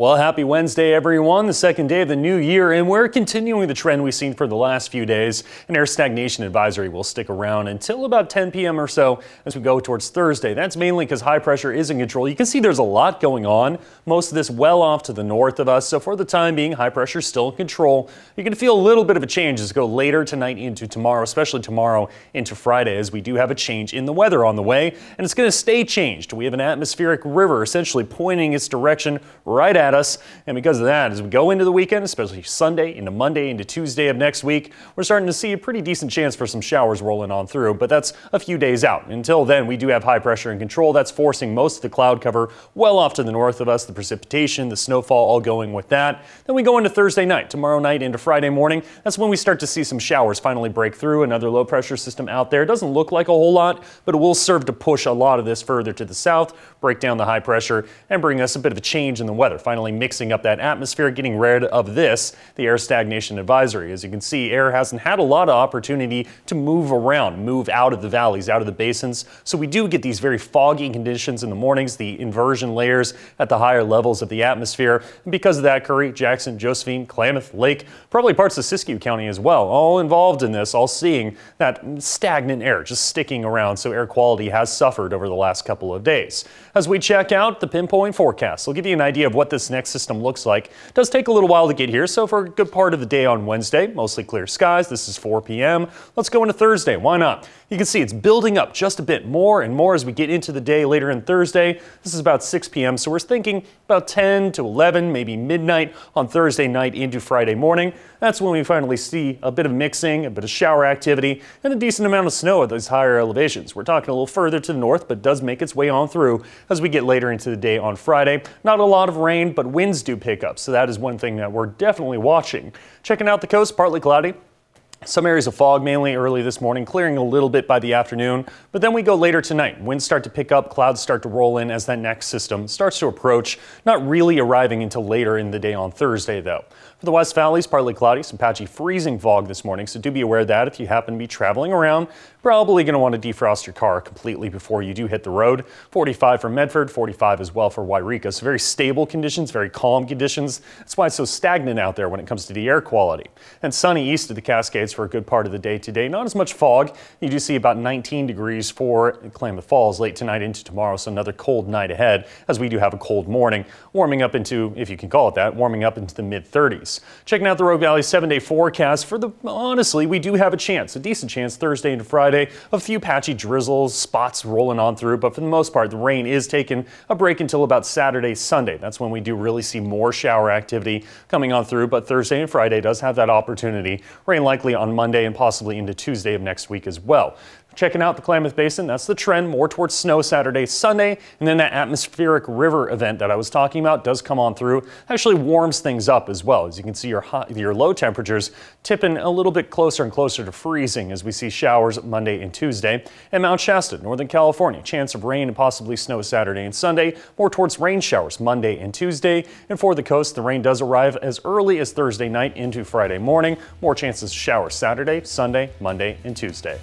Well, happy Wednesday, everyone. The second day of the new year, and we're continuing the trend we've seen for the last few days. An air stagnation advisory will stick around until about 10 p.m. or so as we go towards Thursday. That's mainly because high pressure is in control. You can see there's a lot going on, most of this well off to the north of us. So for the time being, high pressure is still in control. You can feel a little bit of a change as we go later tonight into tomorrow, especially tomorrow into Friday, as we do have a change in the weather on the way, and it's going to stay changed. We have an atmospheric river essentially pointing its direction right at at us. And because of that, as we go into the weekend, especially Sunday into Monday into Tuesday of next week, we're starting to see a pretty decent chance for some showers rolling on through, but that's a few days out. Until then, we do have high pressure and control that's forcing most of the cloud cover well off to the north of us, the precipitation, the snowfall all going with that. Then we go into Thursday night, tomorrow night into Friday morning. That's when we start to see some showers finally break through. Another low pressure system out there. It doesn't look like a whole lot, but it will serve to push a lot of this further to the south, break down the high pressure, and bring us a bit of a change in the weather. Finally finally mixing up that atmosphere, getting rid of this, the air stagnation advisory. As you can see, air hasn't had a lot of opportunity to move around, move out of the valleys, out of the basins. So we do get these very foggy conditions in the mornings, the inversion layers at the higher levels of the atmosphere. And because of that, Curry, Jackson, Josephine, Klamath, Lake, probably parts of Siskiyou County as well, all involved in this, all seeing that stagnant air just sticking around. So air quality has suffered over the last couple of days. As we check out the pinpoint forecast, I'll give you an idea of what this next system looks like. It does take a little while to get here, so for a good part of the day on Wednesday, mostly clear skies. This is 4 p.m. Let's go into Thursday. Why not? You can see it's building up just a bit more and more as we get into the day later in Thursday. This is about 6 p.m., so we're thinking about 10 to 11, maybe midnight on Thursday night into Friday morning. That's when we finally see a bit of mixing, a bit of shower activity, and a decent amount of snow at those higher elevations. We're talking a little further to the north, but does make its way on through as we get later into the day on Friday. Not a lot of rain, but winds do pick up, so that is one thing that we're definitely watching. Checking out the coast, partly cloudy. Some areas of fog, mainly early this morning, clearing a little bit by the afternoon. But then we go later tonight. Winds start to pick up, clouds start to roll in as that next system starts to approach, not really arriving until later in the day on Thursday, though. For the West Valley, it's partly cloudy, some patchy freezing fog this morning, so do be aware of that if you happen to be traveling around. Probably going to want to defrost your car completely before you do hit the road. 45 for Medford, 45 as well for Wairika. So very stable conditions, very calm conditions. That's why it's so stagnant out there when it comes to the air quality. And sunny east of the Cascades for a good part of the day today. Not as much fog. You do see about 19 degrees for Klamath Falls late tonight into tomorrow, so another cold night ahead as we do have a cold morning, warming up into, if you can call it that, warming up into the mid 30s. Checking out the Rogue Valley seven day forecast for the honestly, we do have a chance, a decent chance Thursday and Friday. A few patchy drizzles, spots rolling on through, but for the most part, the rain is taking a break until about Saturday, Sunday. That's when we do really see more shower activity coming on through, but Thursday and Friday does have that opportunity. Rain likely on Monday and possibly into Tuesday of next week as well. Checking out the Klamath Basin, that's the trend more towards snow Saturday, Sunday, and then that atmospheric river event that I was talking about does come on through. Actually warms things up as well. As you can see, your, high, your low temperatures tipping a little bit closer and closer to freezing as we see showers Monday and Tuesday. And Mount Shasta, Northern California, chance of rain and possibly snow Saturday and Sunday, more towards rain showers Monday and Tuesday. And for the coast, the rain does arrive as early as Thursday night into Friday morning. More chances of showers Saturday, Sunday, Monday, and Tuesday.